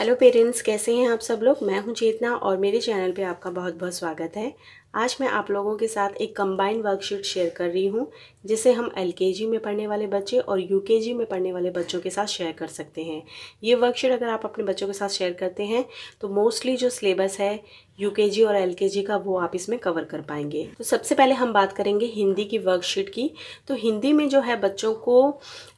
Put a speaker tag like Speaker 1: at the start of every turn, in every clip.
Speaker 1: hello parents कैसे हैं आप सब लोग मैं हूं चेतना और मेरे चैनल पे आपका बहुत बहुत स्वागत है आज मैं आप लोगों के साथ एक कंबाइंड वर्कशीट शेयर कर रही हूं जिसे हम एलकेजी में पढ़ने वाले बच्चे और यूकेजी में पढ़ने वाले बच्चों के साथ शेयर कर सकते हैं ये वर्कशीट अगर आप अपने बच्चों के साथ शेयर करते हैं तो मोस्टली जो सिलेबस है यूकेजी और एलकेजी का वो आप इसमें कवर कर पाएंगे तो सबसे पहले हम बात करेंगे हिंदी की वर्कशीट की तो हिंदी में जो है बच्चों को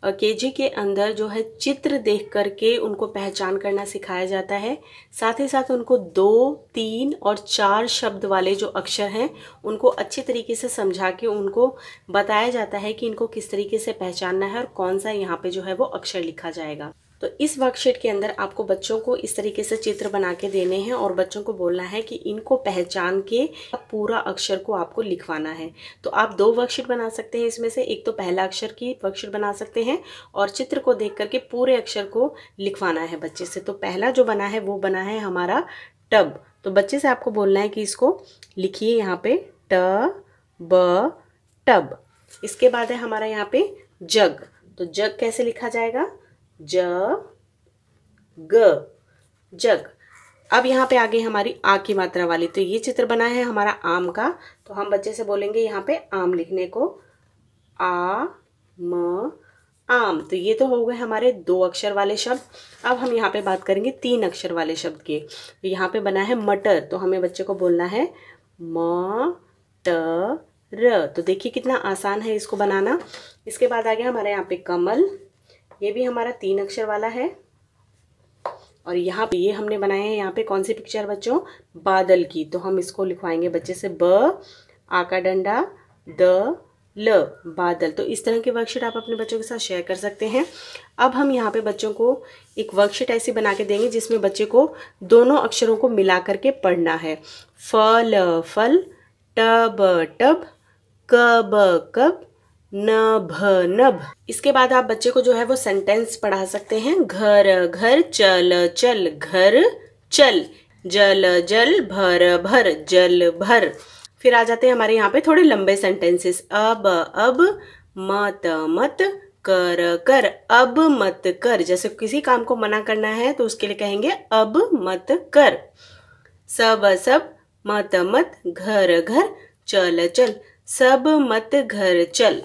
Speaker 1: केजी के अंदर जो है चित्र देख करके उनको पहचान करना सिखाया जाता है साथ ही साथ उनको दो तीन और चार शब्द वाले जो अक्षर हैं उनको अच्छे तरीके से समझा के उनको बताया जाता है कि इनको किस तरीके से पहचानना है और कौन सा यहाँ पे जो है वो अक्षर लिखा जाएगा तो इस वर्कशीट के अंदर आपको बच्चों को इस तरीके से चित्र बना के देने हैं और बच्चों को बोलना है कि इनको पहचान के पूरा अक्षर को आपको लिखवाना है तो आप दो वर्कशीट बना सकते हैं इसमें से एक तो पहला अक्षर की वर्कशीट बना सकते हैं और चित्र को देख करके पूरे अक्षर को लिखवाना है बच्चे से तो पहला जो बना है वो बना है हमारा टब तो बच्चे से आपको बोलना है कि इसको लिखिए यहाँ पे ट ब टब इसके बाद है हमारा यहाँ पे जग तो जग कैसे लिखा जाएगा ज ग जग अब यहाँ पे आ गई हमारी आ की मात्रा वाली तो ये चित्र बना है हमारा आम का तो हम बच्चे से बोलेंगे यहाँ पे आम लिखने को आ म आम तो ये तो हो गए हमारे दो अक्षर वाले शब्द अब हम यहाँ पे बात करेंगे तीन अक्षर वाले शब्द के तो यहाँ पे बना है मटर तो हमें बच्चे को बोलना है म ट र तो देखिए कितना आसान है इसको बनाना इसके बाद आ गया हमारे यहाँ पे कमल ये भी हमारा तीन अक्षर वाला है और यहाँ पे ये हमने बनाया है यहाँ पे कौन सी पिक्चर बच्चों बादल की तो हम इसको लिखवाएंगे बच्चे से ब आका डंडा द ल बादल तो इस तरह की वर्कशीट आप अपने बच्चों के साथ शेयर कर सकते हैं अब हम यहाँ पे बच्चों को एक वर्कशीट ऐसी बना के देंगे जिसमें बच्चे को दोनों अक्षरों को मिला करके पढ़ना है फल फल टब टब कब कब नभ नभ इसके बाद आप बच्चे को जो है वो सेंटेंस पढ़ा सकते हैं घर घर चल चल घर चल जल जल भर भर जल भर फिर आ जाते हैं हमारे यहाँ पे थोड़े लंबे सेंटेंसेस अब अब मत मत कर कर अब मत कर जैसे किसी काम को मना करना है तो उसके लिए कहेंगे अब मत कर सब सब मत मत घर घर चल चल सब मत घर चल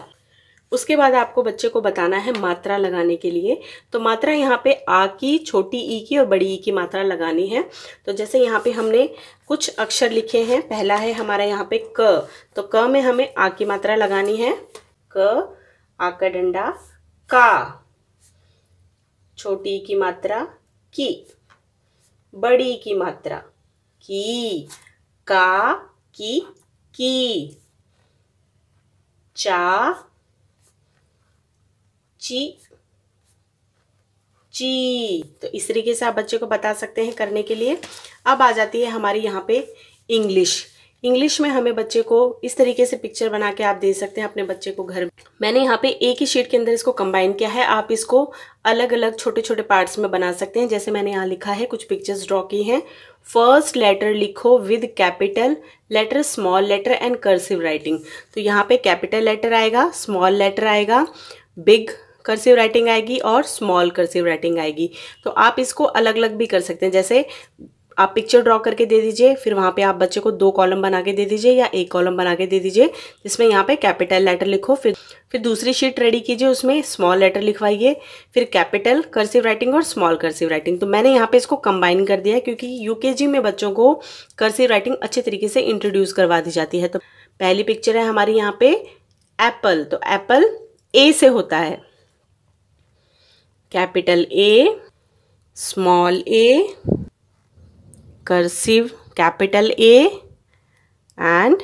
Speaker 1: उसके बाद आपको बच्चे को बताना है मात्रा लगाने के लिए तो मात्रा यहाँ पे आ की छोटी ई की और बड़ी ई की मात्रा लगानी है तो जैसे यहाँ पे हमने कुछ अक्षर लिखे हैं पहला है हमारा यहाँ पे क तो क में हमें आ की मात्रा लगानी है क आ का डंडा का छोटी ई की मात्रा की बड़ी की मात्रा की का की की चा ची ची तो इस तरीके से आप बच्चे को बता सकते हैं करने के लिए अब आ जाती है हमारी यहाँ पे इंग्लिश इंग्लिश में हमें बच्चे को इस तरीके से पिक्चर बना के आप दे सकते हैं अपने बच्चे को घर मैंने यहाँ पे एक ही शीट के अंदर इसको कंबाइन किया है आप इसको अलग अलग छोटे छोटे पार्ट्स में बना सकते हैं जैसे मैंने यहाँ लिखा है कुछ पिक्चर्स ड्रॉ की हैं फर्स्ट लेटर लिखो with capital letter small letter and cursive writing तो यहाँ पे कैपिटल लेटर आएगा स्मॉल लेटर आएगा बिग कर्सिव राइटिंग आएगी और स्मॉल कर्सिव राइटिंग आएगी तो आप इसको अलग अलग भी कर सकते हैं जैसे आप पिक्चर ड्रॉ करके दे दीजिए फिर वहाँ पे आप बच्चे को दो कॉलम बना के दे दीजिए या एक कॉलम बना के दे दीजिए जिसमें यहाँ पे कैपिटल लेटर लिखो फिर फिर दूसरी शीट रेडी कीजिए उसमें स्मॉल लेटर लिखवाइए फिर कैपिटल कर्सिव राइटिंग और स्मॉल कर्सिव राइटिंग तो मैंने यहाँ पे इसको कंबाइन कर दिया है क्योंकि यूकेजी में बच्चों को कर्सिव राइटिंग अच्छे तरीके से इंट्रोड्यूस करवा दी जाती है तो पहली पिक्चर है हमारी यहाँ पे एप्पल तो एप्पल ए से होता है capital A small A cursive capital A and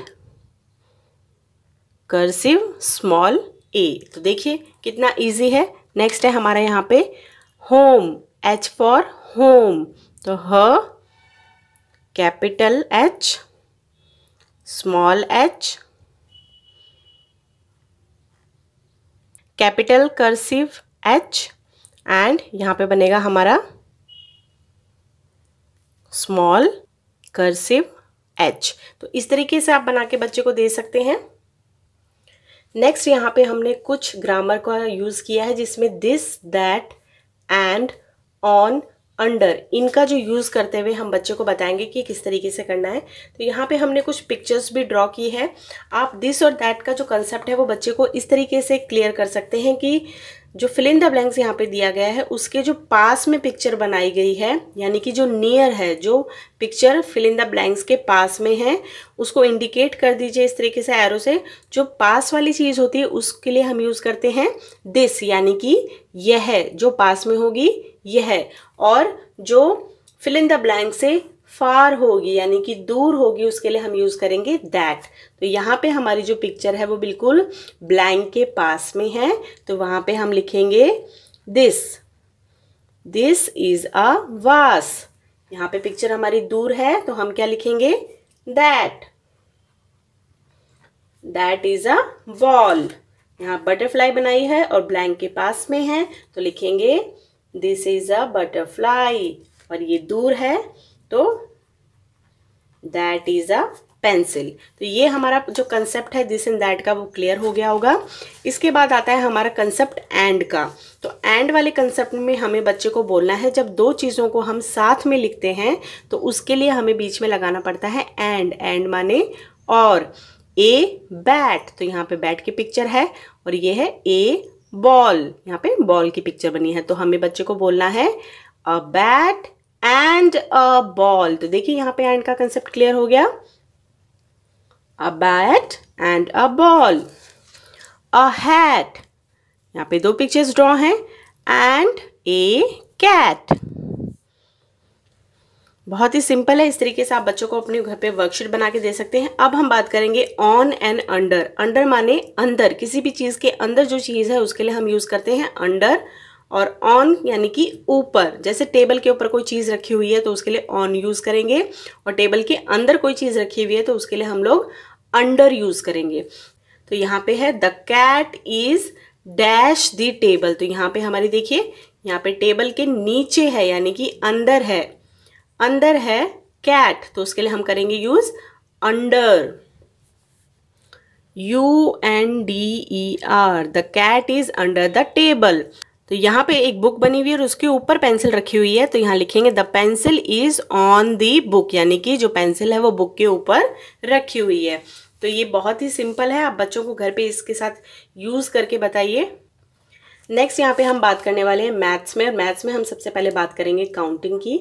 Speaker 1: cursive small A तो देखिए कितना इजी है नेक्स्ट है हमारे यहाँ पे होम एच फॉर होम तो ह capital H small H capital cursive H and यहाँ पे बनेगा हमारा स्मॉल करसिव एच तो इस तरीके से आप बना के बच्चे को दे सकते हैं नेक्स्ट यहाँ पे हमने कुछ ग्रामर का यूज़ किया है जिसमें this that and on under इनका जो यूज़ करते हुए हम बच्चे को बताएंगे कि किस तरीके से करना है तो यहाँ पे हमने कुछ पिक्चर्स भी ड्रॉ की है आप दिस और दैट का जो कंसेप्ट है वो बच्चे को इस तरीके से क्लियर कर सकते हैं कि जो फिलिंग द ब्लैंक्स यहाँ पे दिया गया है उसके जो पास में पिक्चर बनाई गई है यानी कि जो नियर है जो पिक्चर फिलिंग द ब्लैंक्स के पास में है उसको इंडिकेट कर दीजिए इस तरीके से एरो से जो पास वाली चीज़ होती है उसके लिए हम यूज़ करते हैं दिस यानी कि यह जो पास में होगी यह और जो फिलिंग द ब्लैंक से फार होगी यानी कि दूर होगी उसके लिए हम यूज़ करेंगे दैट तो यहाँ पे हमारी जो पिक्चर है वो बिल्कुल ब्लैंक के पास में है तो वहाँ पे हम लिखेंगे दिस दिस इज़ अ वास यहाँ पे पिक्चर हमारी दूर है तो हम क्या लिखेंगे that that is a wall यहाँ बटरफ्लाई बनाई है और ब्लैंक के पास में है तो लिखेंगे दिस इज़ अ बटरफ्लाई और ये दूर है तो दैट इज अ पेंसिल तो ये हमारा जो कंसेप्ट है दिस एंड दैट का वो क्लियर हो गया होगा इसके बाद आता है हमारा कंसेप्ट एंड का तो एंड वाले कंसेप्ट में हमें बच्चे को बोलना है जब दो चीज़ों को हम साथ में लिखते हैं तो उसके लिए हमें बीच में लगाना पड़ता है एंड एंड माने और ए बैट तो यहाँ पे बैट की पिक्चर है और ये है ए बॉल यहाँ पे बॉल की पिक्चर बनी है तो हमें बच्चे को बोलना है a bat and a ball तो देखिए यहां पे एंड का कंसेप्ट क्लियर हो गया a bat and a ball a hat यहां पे दो पिक्चर्स ड्रॉ हैं एंड ए कैट बहुत ही सिंपल है इस तरीके से आप बच्चों को अपने घर पे वर्कशीट बना के दे सकते हैं अब हम बात करेंगे ऑन एंड अंडर अंडर माने अंदर किसी भी चीज़ के अंदर जो चीज़ है उसके लिए हम यूज़ करते हैं अंडर और ऑन यानी कि ऊपर जैसे टेबल के ऊपर कोई चीज़ रखी हुई है तो उसके लिए ऑन यूज़ करेंगे और टेबल के अंदर कोई चीज़ रखी हुई है तो उसके लिए हम लोग अंडर यूज़ करेंगे तो यहाँ पे है the cat is dash the table तो यहाँ पे हमारी देखिए यहाँ पे टेबल के नीचे है यानी कि अंदर है अंदर है कैट तो उसके लिए हम करेंगे use under U N D E R the cat is under the table तो यहाँ पे एक बुक बनी हुई है और उसके ऊपर पेंसिल रखी हुई है तो यहाँ लिखेंगे the pencil is on the book यानी कि जो पेंसिल है वो बुक के ऊपर रखी हुई है तो ये बहुत ही सिंपल है आप बच्चों को घर पे इसके साथ यूज़ करके बताइए नेक्स्ट यहाँ पे हम बात करने वाले हैं मैथ्स में और मैथ्स में हम सबसे पहले बात करेंगे काउंटिंग की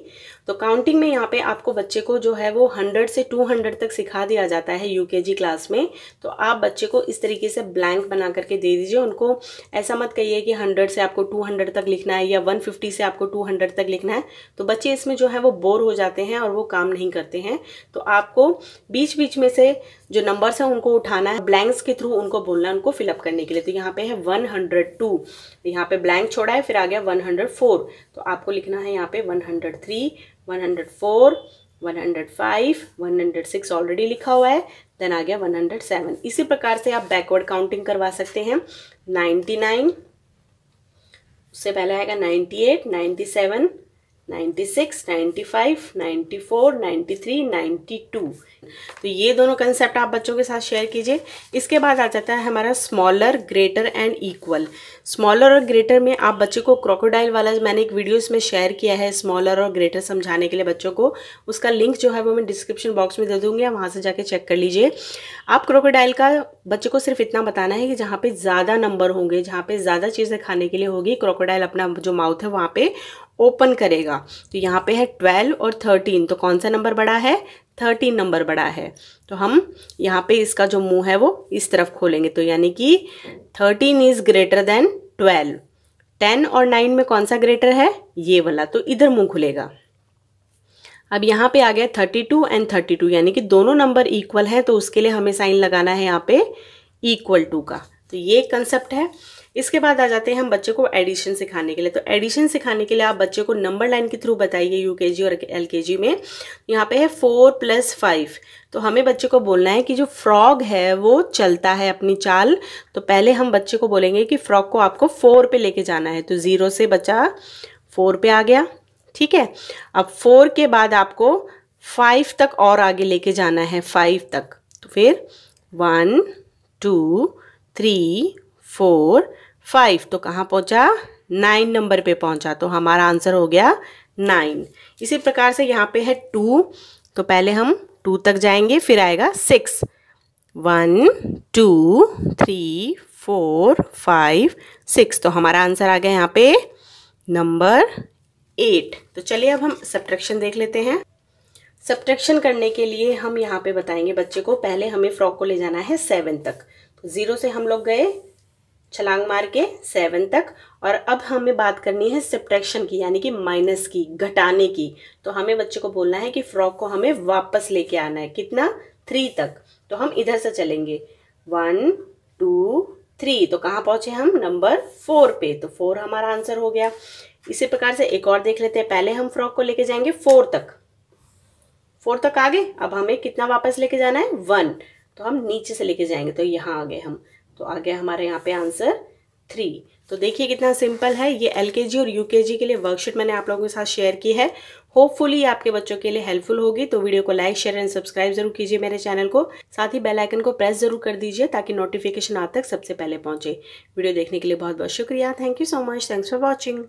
Speaker 1: तो काउंटिंग में यहाँ पे आपको बच्चे को जो है वो 100 से 200 तक सिखा दिया जाता है यूकेजी क्लास में तो आप बच्चे को इस तरीके से ब्लैंक बना करके दे दीजिए उनको ऐसा मत कहिए कि 100 से आपको 200 तक लिखना है या 150 से आपको 200 तक लिखना है तो बच्चे इसमें जो है वो बोर हो जाते हैं और वो काम नहीं करते हैं तो आपको बीच बीच में से जो नंबर्स हैं उनको उठाना है ब्लैंक्स के थ्रू उनको बोलना है उनको फिलअप करने के लिए तो यहाँ पे है वन हंड्रेड टू तो यहाँ पे ब्लैंक छोड़ा है फिर आ गया 104 तो आपको लिखना है यहाँ पे 103 104 105, 106 ऑलरेडी लिखा हुआ है देन आ गया 107 इसी प्रकार से आप बैकवर्ड काउंटिंग करवा सकते हैं 99 उससे पहले आएगा 98, 97 93, 92 तो ये दोनों कंसेप्ट आप बच्चों के साथ शेयर कीजिए इसके बाद आ जाता है हमारा smaller greater and equal smaller और ग्रेटर में आप बच्चे को क्रोकोडाइल वाला मैंने एक वीडियो इसमें शेयर किया है स्मॉलर और ग्रेटर समझाने के लिए बच्चों को उसका लिंक जो है वो मैं डिस्क्रिप्शन बॉक्स में दे दूंगी आप वहाँ से जाके चेक कर लीजिए आप क्रोकोडाइल का बच्चों को सिर्फ इतना बताना है कि जहाँ पे ज़्यादा नंबर होंगे जहाँ पे ज़्यादा चीज़ें खाने के लिए होगी क्रोकोडाइल अपना जो माउथ है वहाँ पर ओपन करेगा तो यहाँ पे है ट्वेल्व और थर्टीन तो कौन सा नंबर बड़ा है थर्टीन नंबर बड़ा है तो हम यहाँ पे इसका जो मुंह है वो इस तरफ खोलेंगे तो यानी कि thirteen is greater than twelve ten और नाइन में कौन सा ग्रेटर है ये वाला तो इधर मुंह खुलेगा अब यहाँ पे आ गया thirty two and thirty two यानी कि दोनों नंबर इक्वल है तो उसके लिए हमें साइन लगाना है यहाँ पे इक्वल टू का तो ये कंसेप्ट है इसके बाद आ जाते हैं हम बच्चे को एडिशन सिखाने के लिए तो एडिशन सिखाने के लिए आप बच्चे को नंबर लाइन के थ्रू बताइए यू के जी और एल के जी में यहाँ पे है फोर प्लस फाइव तो हमें बच्चे को बोलना है कि जो फ्रॉग है वो चलता है अपनी चाल तो पहले हम बच्चे को बोलेंगे कि फ्रॉग को आपको फोर पे लेके जाना है तो ज़ीरो से बच्चा फोर पे आ गया ठीक है अब फोर के बाद आपको फाइव तक और आगे लेके जाना है फाइव तक तो फिर one two three four five तो कहाँ पहुँचा नाइन नंबर पे पहुँचा तो हमारा आंसर हो गया नाइन इसी प्रकार से यहाँ पे है टू तो पहले हम टू तक जाएंगे फिर आएगा six one two three four five six तो हमारा आंसर आ गया यहाँ पे नंबर एट तो चलिए अब हम सब्ट्रैक्शन देख लेते हैं सब्ट्रैक्शन करने के लिए हम यहाँ पे बताएंगे बच्चे को पहले हमें फ्रॉक को ले जाना है सेवन तक तो ज़ीरो से हम लोग गए छलांग मार के सेवन तक और अब हमें बात करनी है सिप्ट्रैक्शन की यानी कि माइनस की घटाने की तो हमें बच्चे को बोलना है कि फ्रॉक को हमें वापस लेके आना है कितना थ्री तक तो हम इधर से चलेंगे वन टू थ्री तो कहाँ पहुँचे हम नंबर फोर पे तो फोर हमारा आंसर हो गया इसी प्रकार से एक और देख लेते हैं पहले हम फ्रॉक को लेके जाएंगे फोर तक फोर तक आगे अब हमें कितना वापस लेके जाना है वन तो हम नीचे से लेके जाएंगे तो यहाँ आ गए हम तो आ गया हमारे यहाँ पे आंसर थ्री तो देखिए कितना सिंपल है ये एल और यू के लिए वर्कशीट मैंने आप लोगों के साथ शेयर की है होपफुली आपके बच्चों के लिए हेल्पफुल होगी तो वीडियो को लाइक शेयर एंड सब्सक्राइब जरूर कीजिए मेरे चैनल को साथ ही बेल आइकन को प्रेस जरूर कर दीजिए ताकि नोटिफिकेशन आप तक सबसे पहले पहुंचे वीडियो देखने के लिए बहुत बहुत शुक्रिया thank you so much thanks for watching